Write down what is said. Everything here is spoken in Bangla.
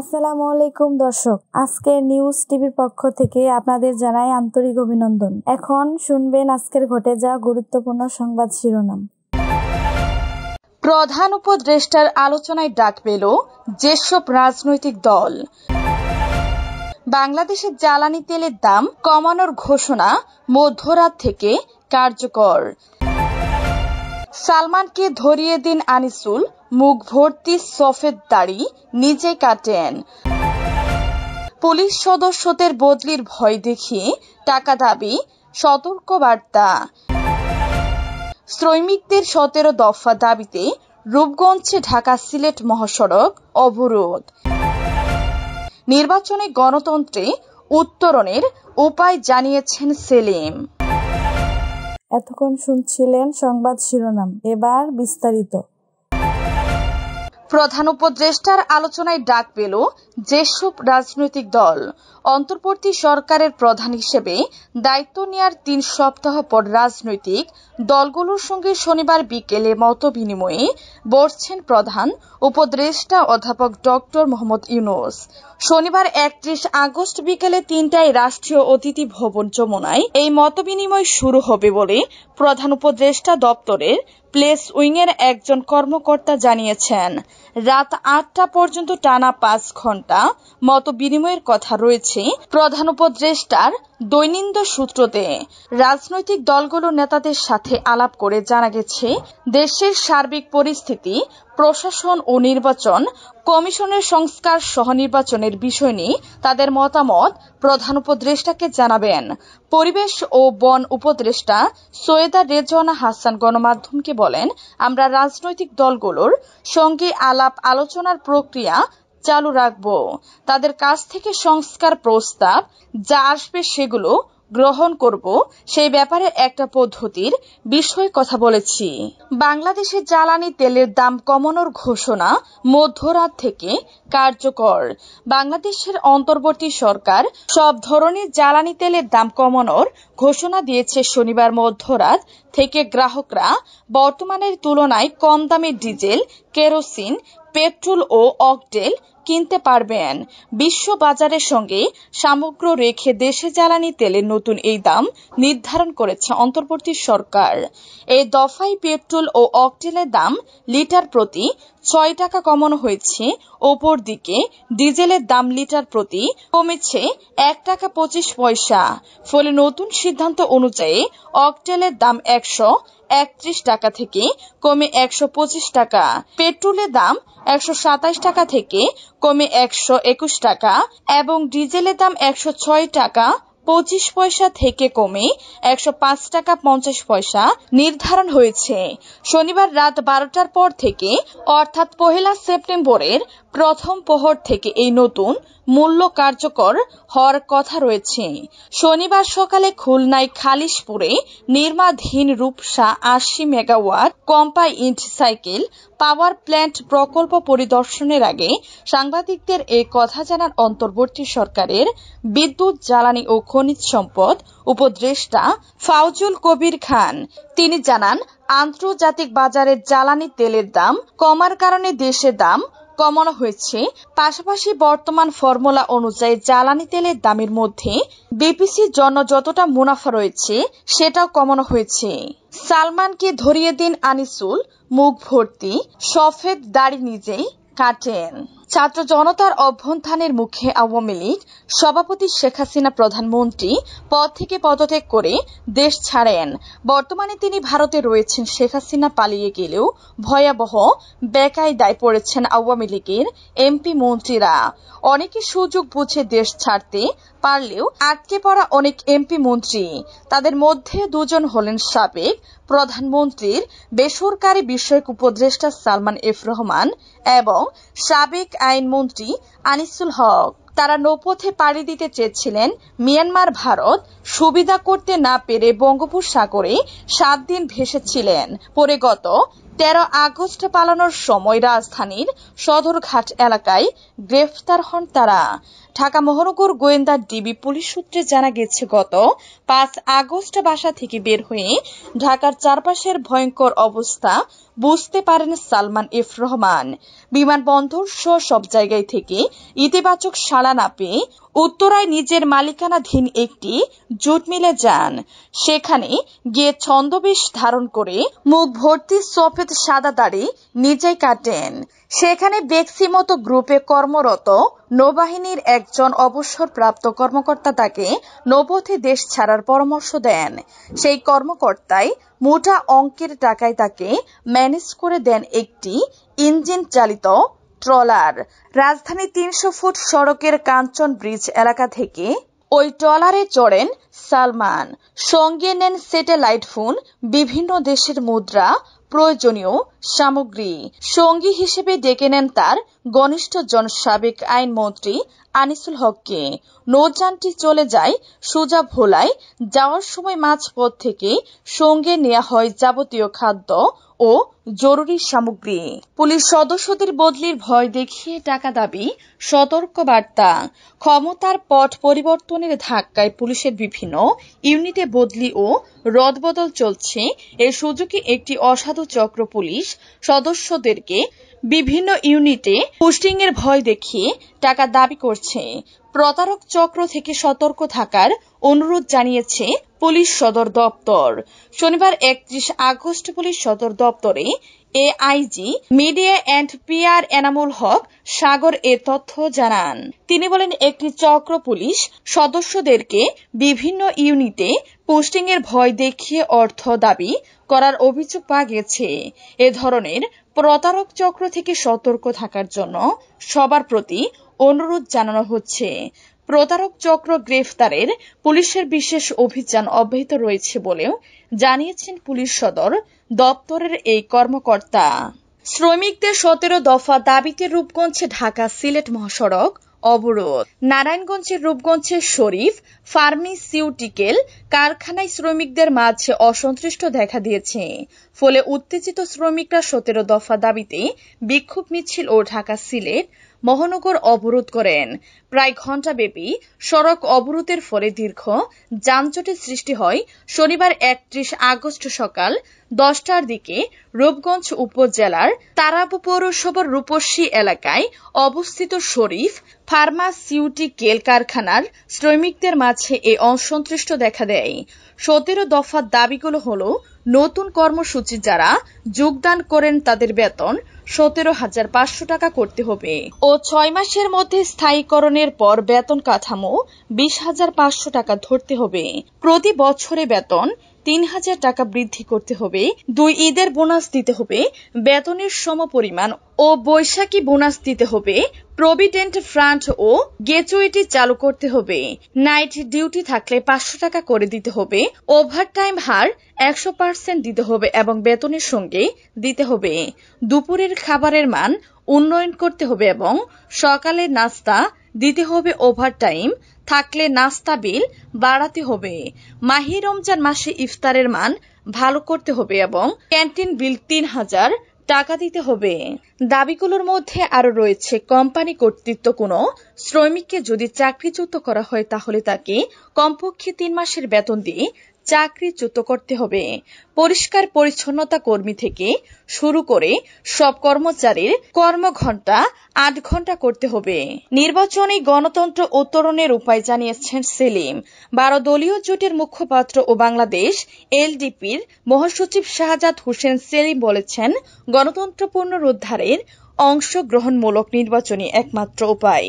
আসসালামু আলাইকুম দর্শক আজকের নিউজ টিভির পক্ষ থেকে আপনাদের জানাই আন্তরিক অভিনন্দন এখন শুনবেন আজকের ঘটে যাওয়া গুরুত্বপূর্ণ সংবাদ শিরোনাম প্রধান উপদেষ্টার আলোচনায় ডাক পেল যেসব রাজনৈতিক দল বাংলাদেশের জ্বালানি তেলের দাম কমানোর ঘোষণা মধ্যরাত থেকে কার্যকর সালমানকে ধরিয়ে দিন আনিসুল মুখ ভর্তি সফেদ দাড়ি নিজে কাটেন পুলিশ সদস্যদের বদলির ভয় দেখিয়ে টাকা দাবি সতর্ক বার্তা শ্রমিকদের সতেরো দফা দাবিতে রূপগঞ্জে ঢাকা সিলেট মহাসড়ক অবরোধ নির্বাচনে গণতন্ত্রে উত্তরণের উপায় জানিয়েছেন সেলিম এতক্ষণ শুনছিলেন সংবাদ শিরোনাম এবার বিস্তারিত প্রধান উপদেষ্টার আলোচনায় ডাক পেল যেসব রাজনৈতিক দল অন্তর্বর্তী সরকারের প্রধান হিসেবে দায়িত্ব নেয়ার তিন সপ্তাহ পর রাজনৈতিক দলগুলোর সঙ্গে শনিবার বিকেলে মত বিনিময়ে বসছেন প্রধান উপদেষ্টা অধ্যাপক ডক্টর মোহাম্মদ ইউনুস শনিবার একত্রিশ আগস্ট বিকেলে তিনটায় রাষ্ট্রীয় অতিথি ভবন যমুনায় এই মত বিনিময় শুরু হবে বলে প্রধান উপদেষ্টা দপ্তরের প্লেস উইংয়ের একজন কর্মকর্তা জানিয়েছেন রাত আটটা পর্যন্ত টানা পাঁচ ঘণ্টা বিনিময়ের কথা রয়েছে প্রধান উপদ্রেষ্টার দৈনিন্দন সূত্রতে রাজনৈতিক দলগুলোর নেতাদের সাথে আলাপ করে জানা গেছে দেশের সার্বিক পরিস্থিতি প্রশাসন ও নির্বাচন কমিশনের সংস্কার সহ নির্বাচনের বিষয় নিয়ে তাদের মতামত প্রধান উপদ্রেষ্টাকে জানাবেন পরিবেশ ও বন উপদেষ্টা সৈয়দা রেজওয়ানা হাসান গণমাধ্যমকে বলেন, আমরা রাজনৈতিক দলগুলোর সঙ্গে আলাপ-আলোচনার প্রক্রিয়া চালু রাখব। তাদের কাছ থেকে সংস্কার প্রস্তাব যা আসবে সেগুলো গ্রহণ করব সেই ব্যাপারে একটা পদ্ধতির বিষয়ে কথা বলেছি বাংলাদেশে জ্বালানি তেলের দাম কমানোর ঘোষণা মধ্যরাত থেকে কার্যকর বাংলাদেশের অন্তর্বর্তী সরকার সব ধরনের জ্বালানি তেলের দাম কমানোর ঘোষণা দিয়েছে শনিবার মধ্যরাত থেকে গ্রাহকরা বর্তমানের তুলনায় কম দামে ডিজেল কেরোসিন পেট্রোল ও অকটেল কিনতে পারবেন বিশ্ব বাজারের সঙ্গে সামগ্র রেখে দেশে জ্বালানি তেলের নতুন এই দাম নির্ধারণ করেছে অন্তর্বর্তী সরকার এই দফায় পেট্রোল ও অকটেলের দাম লিটার প্রতি ছয় টাকা কমানো হয়েছে ওপর দিকে ডিজেলের দাম লিটার প্রতি কমেছে এক টাকা পঁচিশ পয়সা ফলে নতুন সিদ্ধান্ত অনুযায়ী অকটেলের দাম একশো একত্রিশ টাকা থেকে কমে একশো পঁচিশ টাকা পেট্রোলের দাম একশো সাতাশ টাকা থেকে কমে একশো একুশ টাকা এবং ডিজেলের দাম একশো ছয় টাকা পঁচিশ পয়সা থেকে কমে একশো পাঁচ টাকা পঞ্চাশ পয়সা নির্ধারণ হয়েছে শনিবার রাত বারোটার পর থেকে অর্থাৎ পহেলা সেপ্টেম্বরের প্রথম প্রহর থেকে এই নতুন মূল্য কার্যকর হওয়ার কথা রয়েছে শনিবার সকালে খুলনায় খালিশপুরে নির্মাধীন রূপসা আশি megawatt combined cycle power plant প্রকল্প পরিদর্শনের আগে সাংবাদিকদের এ কথা জানান অন্তর্বর্তী সরকারের বিদ্যুৎ জ্বালানি ও খনিজ সম্পদ উপদ্রেষ্টা ফাউজুল কবির খান তিনি জানান আন্তর্জাতিক বাজারে জ্বালানি তেলের দাম কমার কারণে দেশে দাম কমানো হয়েছে পাশাপাশি বর্তমান ফর্মুলা অনুযায়ী জ্বালানি তেলের দামের মধ্যে বিপিসির জন্য যতটা মুনাফা রয়েছে সেটাও কমানো হয়েছে সালমানকে ধরিয়ে দিন আনিসুল মুখ ভর্তি সফেদ দাড়ি নিজেই কাটেন ছাত্র জনতার অভ্যন্থানের মুখে আওয়ামী লীগ সভাপতি শেখ হাসিনা প্রধানমন্ত্রী পদ থেকে পদত্যাগ করে দেশ ছাড়েন বর্তমানে তিনি ভারতে রয়েছেন শেখ হাসিনা পালিয়ে গেলেও ভয়াবহ বেকায়দায় পড়েছেন আওয়ামী লীগের এমপি মন্ত্রীরা অনেকে সুযোগ বুঝে দেশ ছাড়তে পারলেও আটকে পড়া অনেক এমপি মন্ত্রী তাদের মধ্যে দুজন হলেন সাবেক প্রধানমন্ত্রীর বেসরকারি বিষয়ক উপদেষ্টা সালমান এফ রহমান এবং সাবেক আইন আইনমন্ত্রী আনিসুল হক তারা নৌপথে পাড়ি দিতে চেয়েছিলেন মিয়ানমার ভারত সুবিধা করতে না পেরে বঙ্গোপসাগরে সাত দিন ভেসেছিলেন পরে গত তেরো আগস্ট পালানোর সময় রাজধানীর সদরঘাট এলাকায় গ্রেফতার হন তারা ঢাকা মহানগর গোয়েন্দা ডিবি পুলিশ সূত্রে জানা গেছে গত পাঁচ আগস্ট বাসা থেকে বের হয়ে ঢাকার চারপাশের ভয়ঙ্কর অবস্থা বুঝতে পারেন সালমান এফ রহমান বিমানবন্দর সহ সব জায়গায় থেকে ইতিবাচক সাড়া না পেয়ে উত্তরায় নিজের মালিকানাধীন একটি জুট মিলে যান সেখানে গিয়ে ছন্দবেশ ধারণ করে মুখ ভর্তি সফেদ সাদা দাড়ি নিজেই কাটেন সেখানে ব্যক্তি মতো গ্রুপে কর্মরত নৌবাহিনীর একজন অবসরপ্রাপ্ত কর্মকর্তা তাকে নৌপথে দেশ ছাড়ার পরামর্শ দেন সেই কর্মকর্তাই মোটা অঙ্কের টাকায় তাকে ম্যানেজ করে দেন একটি ইঞ্জিন চালিত ট্রলার রাজধানীর তিনশো ফুট সড়কের কাঞ্চন ব্রিজ এলাকা থেকে ওই ট্রলারে চড়েন সালমান সঙ্গে নেন স্যাটেলাইট ফোন বিভিন্ন দেশের মুদ্রা প্রয়োজনীয় সামগ্রী সঙ্গী হিসেবে ডেকে নেন তার ঘনিষ্ঠ জন সাবেক আইনমন্ত্রী আনিসুল হককে নৌযানটি চলে যায় সুজা ভোলায় যাওয়ার সময় মাঝপথ থেকে সঙ্গে নেওয়া হয় যাবতীয় খাদ্য ও জরুরি সামগ্রী পুলিশ সদস্যদের বদলির ভয় দেখিয়ে টাকা দাবি সতর্ক বার্তা ক্ষমতার পথ পরিবর্তনের ধাক্কায় পুলিশের বিভিন্ন ইউনিটে বদলি ও রদবদল চলছে এর সুযোগে একটি অসাধু চক্র পুলিশ সদস্যদেরকে বিভিন্ন ইউনিটে পোস্টিং এর ভয় দেখিয়ে টাকা দাবি করছে প্রতারক চক্র থেকে সতর্ক থাকার অনুরোধ জানিয়েছে পুলিশ সদর দপ্তর শনিবার একত্রিশ আগস্ট পুলিশ সদর দপ্তরে AIG media and PR Enamul Haque Sagar এ তথ্য জানান তিনি বলেন একটি চক্র পুলিশ সদস্যদেরকে বিভিন্ন ইউনিটে পোস্টিং এর ভয় দেখিয়ে অর্থ দাবি করার অভিযোগ পাওয়া গেছে এ ধরনের প্রতারক চক্র থেকে সতর্ক থাকার জন্য সবার প্রতি অনুরোধ জানানো হচ্ছে প্রতারক চক্র গ্রেফতারের পুলিশের বিশেষ অভিযান অব্যাহত রয়েছে বলেও জানিয়েছেন পুলিশ সদর দপ্তরের এই কর্মকর্তা শ্রমিকদের সতেরো দফা দাবিতে রূপগঞ্জে ঢাকা সিলেট মহাসড়ক অবরোধ নারায়ণগঞ্জের রূপগঞ্জের শরীফ ফার্মিসিউটিক্যাল কারখানায় শ্রমিকদের মাঝে অসন্তুষ্ট দেখা দিয়েছে ফলে উত্তেজিত শ্রমিকরা সতেরো দফা দাবিতে বিক্ষোভ মিছিল ও ঢাকা সিলেট মহানগর অবরোধ করেন প্রায় ঘণ্টাব্যাপী সড়ক অবরোধের ফলে দীর্ঘ যানজটের সৃষ্টি হয় শনিবার একত্রিশ আগস্ট সকাল দশটার দিকে রূপগঞ্জ উপজেলার তারাব পৌরসভার রূপসী এলাকায় অবস্থিত শরীফ ফার্মাসিউটিক্যাল কারখানার শ্রমিকদের মাঝে এ অসন্তুষ্ট দেখা দেয় সতেরো দফার দাবিগুলো হল নতুন কর্মসূচি যারা যোগদান করেন তাদের বেতন সতেরো হাজার পাঁচশো টাকা করতে হবে ও ছয় মাসের মধ্যে স্থায়ীকরণের পর বেতন কাঠামো বিশ হাজার পাঁচশো টাকা ধরতে হবে প্রতি বছরে বেতন তিন হাজার টাকা বৃদ্ধি করতে হবে দুই ঈদের বোনাস দিতে হবে বেতনের সমপরিমাণ ও বৈশাখী বোনাস দিতে হবে প্রভিডেন্ট ফ্রান্ট ও গেচুইটি চালু করতে হবে নাইট ডিউটি থাকলে পাঁচশো টাকা করে দিতে হবে ওভারটাইম হার একশো পার্সেন্ট দিতে হবে এবং বেতনের সঙ্গে দিতে হবে দুপুরের খাবারের মান উন্নয়ন করতে হবে এবং সকালের নাস্তা দিতে হবে ওভার টাইম থাকলে নাস্তা বিল বাড়াতে হবে মাহি রমজান মাসে ইফতারের মান ভালো করতে হবে এবং ক্যান্টিন বিল তিন হাজার টাকা দিতে হবে দাবিগুলোর মধ্যে আরো রয়েছে কোম্পানি কর্তৃত্ব কোনো শ্রমিককে যদি চাকরিচ্যুত করা হয় তাহলে তাকে কমপক্ষে তিন মাসের বেতন দিয়ে চাকরিচ্যুত করতে হবে পরিষ্কার পরিচ্ছন্নতা কর্মী থেকে শুরু করে সব কর্মচারীর কর্মঘণ্টা আট ঘন্টা করতে হবে নির্বাচনে গণতন্ত্র উত্তরণের উপায় জানিয়েছেন সেলিম বারো দলীয় জোটের মুখপাত্র ও বাংলাদেশ এলডিপির মহাসচিব শাহজাদ হোসেন সেলিম বলেছেন গণতন্ত্র পুনরুদ্ধারের অংশগ্রহণমূলক নির্বাচনই একমাত্র উপায়